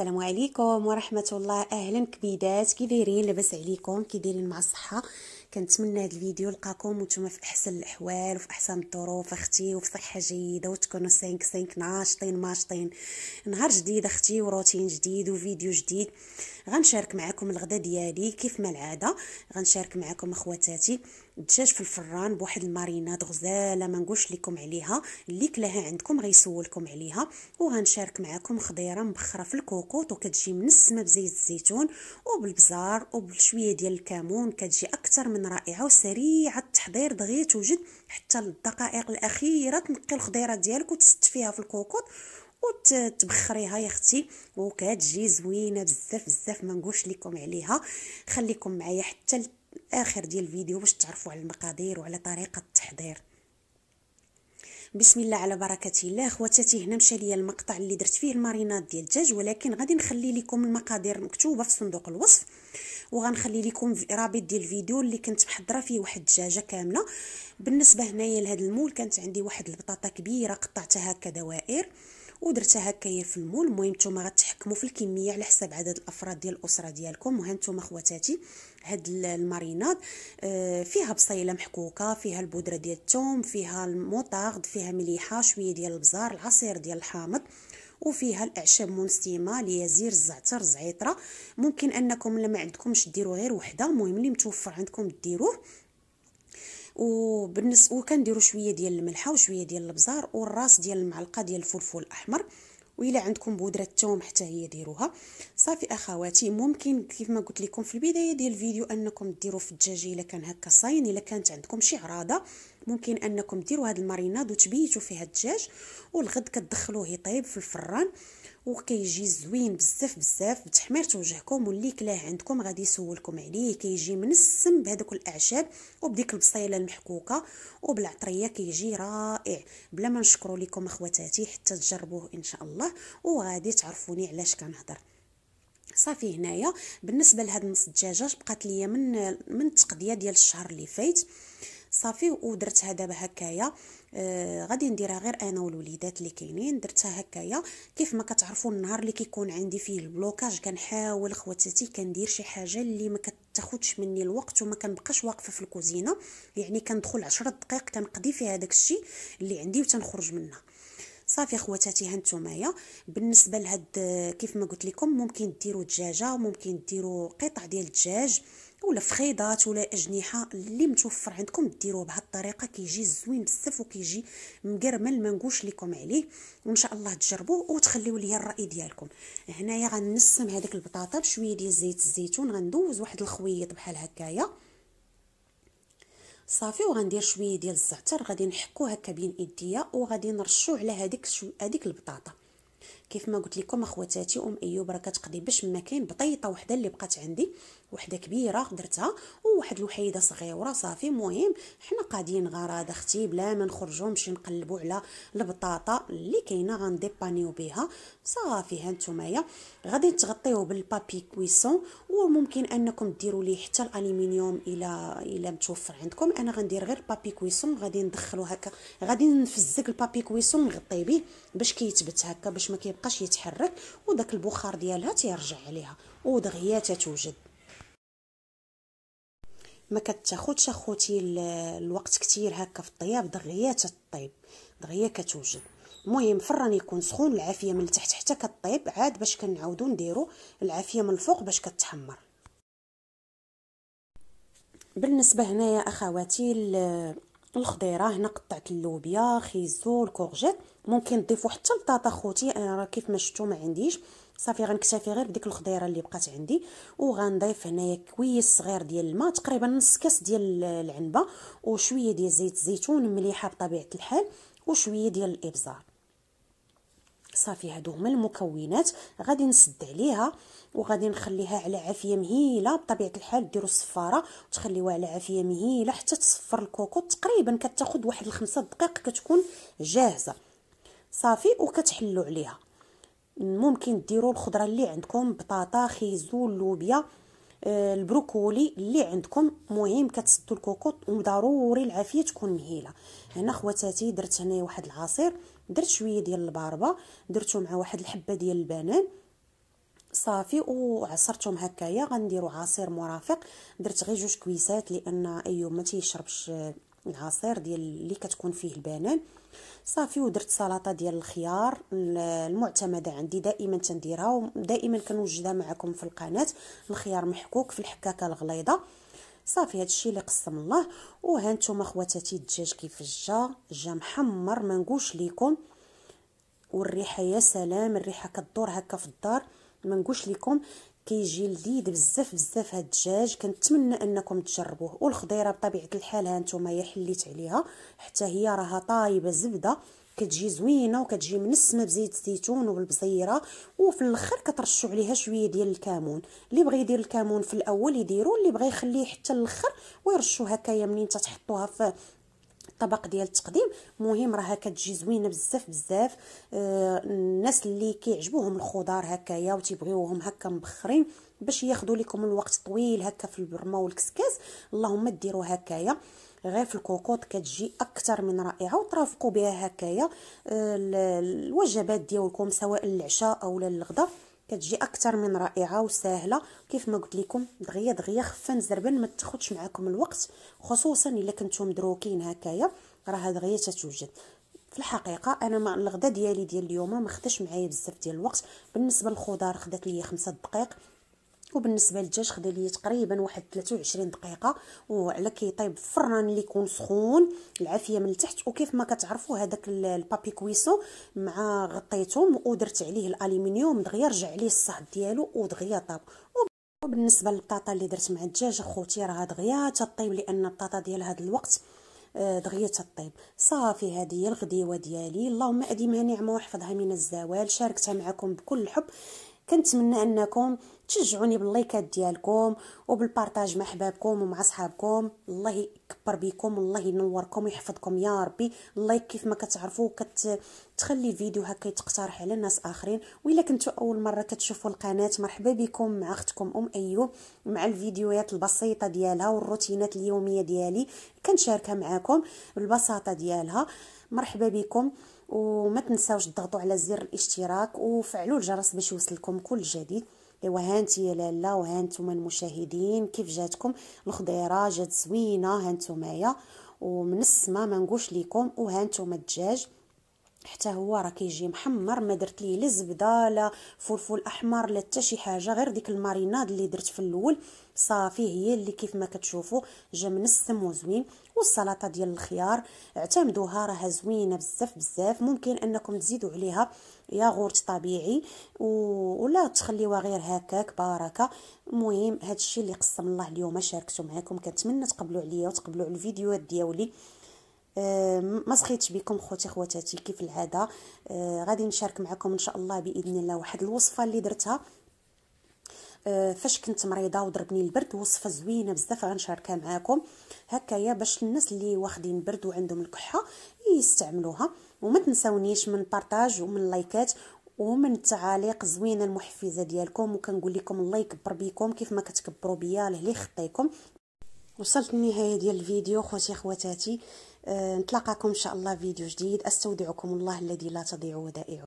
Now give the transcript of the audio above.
السلام عليكم ورحمه الله اهلا كبيدات كي دايرين لاباس عليكم كي دايرين مع الصحه كنتمنى هذا الفيديو يلقاكم وانتم في احسن الاحوال وفي احسن الظروف اختي وفي صحه جيده وتكونوا سانك سانك ناشطين ماشطين نهار جديد اختي وروتين جديد وفيديو جديد غنشارك معكم الغدا ديالي كيف ما العاده غنشارك معكم اخواتاتي الدجاج في الفران بواحد الماريناد غزاله ما نقولش لكم عليها اللي كلاها عندكم غيسولكم عليها وغنشارك معكم خضيره مبخره في الكوكوط وكتجي منسمه بزيت الزيتون وبالبزار وبشويه ديال الكمون كتجي اكثر من رائعه وسريعه التحضير دغيا توجد حتى للدقائق الاخيره تنقي الخضيره ديالك فيها في الكوكوط وتبخريها يا اختي وكتجي زوينه بزاف بزاف ما نقولش لكم عليها خليكم معايا حتى الاخر ديال الفيديو باش تعرفوا على المقادير وعلى طريقه التحضير بسم الله على بركه الله خواتاتي هنا مشى ليا المقطع اللي درت فيه الماريناد ديال الدجاج ولكن غادي نخلي لكم المقادير مكتوبه في صندوق الوصف وغنخلي لكم رابط ديال الفيديو اللي كنت محضره فيه واحد الدجاجه كامله بالنسبه هنايا لهذا المول كانت عندي واحد البطاطا كبيره قطعتها هكا دوائر ودرتها هكايا في المول المهم نتوما غتحكموا في الكميه على حساب عدد الافراد ديال الاسره ديالكم وها نتوما خواتاتي هاد الماريناد آه، فيها بصيله محكوكه فيها البودره ديال الثوم فيها الموطارد فيها مليحه شويه ديال البزار العصير ديال الحامض وفيها الاعشاب منسمه اليازير الزعتر الزعيطره ممكن انكم لما عندكمش ديروا غير وحده المهم اللي متوفر عندكم ديروه وبالنس وكنديروا شويه ديال الملحه وشويه ديال الابزار والراس ديال المعلقه ديال الفلفل الاحمر وإلا عندكم بودرة الثوم حتى هي ديروها صافي اخواتي ممكن كيف ما قلت لكم في البدايه ديال الفيديو انكم ديروا في الدجاج الا كان هكا صاين الا كانت عندكم شي عراضه ممكن انكم ديروا هذا الماريناد وتبيتوا فيه الدجاج والغد كتدخلوه يطيب في الفران وكيجي زوين بزاف بزاف بتحميره وجهكم واللي كلاه عندكم غادي يسولكم عليه كيجي منسم بهذوك الاعشاب وبديك البصيله المحكوكه وبالعطريه كيجي رائع بلا ما نشكروا لكم اخواتاتي حتى تجربوه ان شاء الله وغادي تعرفوني علاش كنهضر صافي هنايا بالنسبه لهاد نص دجاجه بقات ليا من من التقضيه ديال الشهر اللي فات صافي ودرتها دابا هكايا آه غادي نديرها غير انا والوليدات اللي كاينين درتها هكايا كيف ما كتعرفوا النهار اللي كيكون عندي فيه البلوكاج كنحاول خواتاتي كندير شي حاجه اللي ما كتاخذش مني الوقت وما كنبقاش واقفه في الكوزينه يعني كندخل 10 دقائق كنقضي فيها داك الشيء اللي عندي وتنخرج منها صافي خواتاتي هانتومايا بالنسبه لهاد آه، كيف ما قلت لكم ممكن ديروا دجاجه ممكن ديروا قطع ديال الدجاج ولا فخيضات ولا اجنحه اللي متوفر عندكم ديروه بهذه الطريقه كيجي زوين بزاف وكيجي مقرمل ما نقولش لكم عليه وان شاء الله تجربوه وتخليوا لي الراي ديالكم هنايا غنسم هذيك البطاطا بشويه ديال زيت الزيتون غندوز واحد الخويط بحال هكايا صافي وغندير شويه ديال الزعتر غادي نحكو هكا بين ايديا وغادي نرشو على هذيك شو هذيك البطاطا كيف ما قلت لكم اخواتاتي ام ايوب راه كتقضي باش ما كاين بطيطه وحده اللي بقات عندي وحده كبيره درتها وواحد الوحيده صغيره صافي مهم حنا قاعدين غراض اختي بلا ما نخرجوا نمشي نقلبوا على البطاطا اللي كاينه غنديبانيو بها صافي ها نتومايا غادي تغطيوه بالبابي كويسون وممكن انكم ديروا ليه حتى الالومنيوم الى الى متوفر عندكم انا غندير غير بابي كويسون غادي ندخلو هكا غادي نفزك البابي كويسون نغطي به باش كيتبت هكا باش ما كي كيبقاش يتحرك وداك البخار ديالها تيرجع عليها ودغيا تتوجد ما كتاخذش اخوتي الوقت كثير هكا في الطياب دغيا تطيب دغيا كتوجد المهم الفران يكون سخون العافيه من التحت حتى كطيب عاد باش كنعاودو نديرو العافيه من الفوق باش كتحمر بالنسبه هنايا اخواتي الخضيره هنا قطعت اللوبيا خيزو الكورجيت ممكن تضيفوا حتى البطاطا خوتي انا راه كيف ما شفتوا ما عنديش صافي غنكتفي غير بديك الخضيره اللي بقات عندي وغنضيف هنايا كويس صغير ديال الماء تقريبا نص كاس ديال العنبه وشويه ديال زيت الزيتون مليحه بطبيعه الحال وشويه ديال الابزار صافي هادو هما المكونات غادي نسد عليها وغادي نخليها على عافيه مهيله بطبيعه الحال ديروا الصفاره وتخليوها على عافيه مهيله حتى تصفر الكوكو تقريبا كتاخد واحد الخمسة دقائق كتكون جاهزه صافي وكتحلوا عليها ممكن ديروا الخضره اللي عندكم بطاطا خيزو لوبيا آه، البروكولي اللي عندكم مهم كتسدوا الكوكوط وضروري العافيه تكون مهيله هنا خواتاتي درت هنايا واحد العصير درت شويه ديال الباربه درتو مع واحد الحبه ديال البنان صافي وعصرتهم هكايا غنديروا عصير مرافق درت غير جوج كويسات لان ايوب ما تيشربش آه، العصير ديال اللي كتكون فيه البنان صافي ودرت سلطه ديال الخيار المعتمده عندي دائما تنديرها ودائما كنوجدها معكم في القناه الخيار محكوك في الحكاكه الغليظه صافي هادشي اللي قسم الله وها نتوما خواتاتي الدجاج كيفاش جا جا محمر ما نقولش ليكم والريحه يا سلام الريحه كدور هكا في الدار ما نقولش لكم كيجي لذيذ بزاف بزاف هاد الدجاج كنتمنى انكم تجربوه والخضيره بطبيعه الحال ها نتوما هي حليت عليها حتى هي راها طايبه زبده كتجي زوينه وكتجي منسمه بزيت الزيتون والبزيره وفي الاخر كترشوا عليها شويه ديال الكمون اللي بغى يدير الكمون في الاول يديرو اللي بغى يخليه حتى الاخر ويرشوا هكايا منين تتحطوها في الطبق ديال التقديم مهم راه كتجي زوينه بزاف بزاف آه، الناس اللي كيعجبوهم الخضار هكايا وتيبغيوهم هكا مبخرين باش ياخذوا لكم الوقت طويل هكا في البرمه والكسكاس اللهم ديروا هكايا غير في الكوكوط كتجي اكثر من رائعه وترافقوا بها هكايا آه، الوجبات ديالكم سواء العشاء او الغداء كتجي اكثر من رائعه وسهله كيف ما قلت لكم دغيا دغيا خفان زربن ما تاخذش معكم الوقت خصوصا الا كنتو مدروكين هكايا راه دغيا تتوجد في الحقيقه انا مع الغدا ديالي ديال اليوم ما خداش معايا بزاف ديال الوقت بالنسبه للخضار خدات لي خمسة دقائق وبالنسبه للدجاج خدا ليا تقريبا واحد 23 دقيقه وعلى كيطيب في الفران اللي يكون سخون العافيه من التحت وكيف ما كتعرفوا هذاك البابي كويسو مع غطيتهم ودرت عليه الالومنيوم دغيا رجع عليه الصهد ديالو ودغيا طاب وبالنسبه للبطاطا اللي درت مع الدجاج اخوتي راه دغيا تطيب لان البطاطا ديال هذا الوقت آه، دغيا تطيب صافي هذه هي الغديوه ديالي اللهم اديمها نعمه وحفظها من الزوال شاركتها معكم بكل حب كنتمنى انكم تشجعوني باللايكات ديالكم وبالبارتاج مع احبابكم ومع صحابكم الله يكبر بكم الله ينوركم ويحفظكم يا ربي اللايك كيف ما كتعرفوا كتخلي الفيديو هكا يتقترح على ناس اخرين والا كنتو اول مره كتشوفوا القناه مرحبا بكم مع اختكم ام ايوب مع الفيديوهات البسيطه ديالها والروتينات اليوميه ديالي كنشاركها معاكم بالبساطه ديالها مرحبا بكم وما تنساوش تضغطوا على زر الاشتراك وفعلوا الجرس باش يوصلكم كل جديد ايوا هانتي يا لالا وهانتوما المشاهدين كيف جاتكم الخضيره جات زوينه هانتومايا ومن السما ما نقولش لكم وهانتوما الدجاج حتى هو راه كيجي محمر ما درت ليه لا زبده لا فلفل احمر لا حتى شي حاجه غير ديك الماريناد اللي درت في الاول صافي هي اللي كيف ما كتشوفوا جا منسم وزوين والسلطه ديال الخيار اعتمدوها راها زوينه بزاف بزاف ممكن انكم تزيدوا عليها ياغورت طبيعي و... ولا تخليوها غير هكاك بركه المهم هذا الشيء اللي قسم الله اليوم شاركته معكم كنتمنى تقبلوا عليا وتقبلوا على الفيديوهات ديالي آه، ما سخيتش بكم خوتي خواتاتي كيف العاده آه، غادي نشارك معكم ان شاء الله باذن الله واحد الوصفه اللي درتها آه، فاش كنت مريضه وضربني البرد وصفه زوينه بزاف غنشاركها معاكم هكايا باش الناس اللي واخدين برد وعندهم الكحه يستعملوها وما تنساونيش من بارطاج ومن لايكات ومن التعاليق زوينه المحفزه ديالكم وكنقول لكم الله يكبر بيكم كيف ما كتكبروا بيا لهلي خطيكم وصلت للنهايه ديال الفيديو خوتي خواتاتي آه، نتلاقاكم ان شاء الله فيديو جديد استودعكم الله الذي لا تضيع ودائعه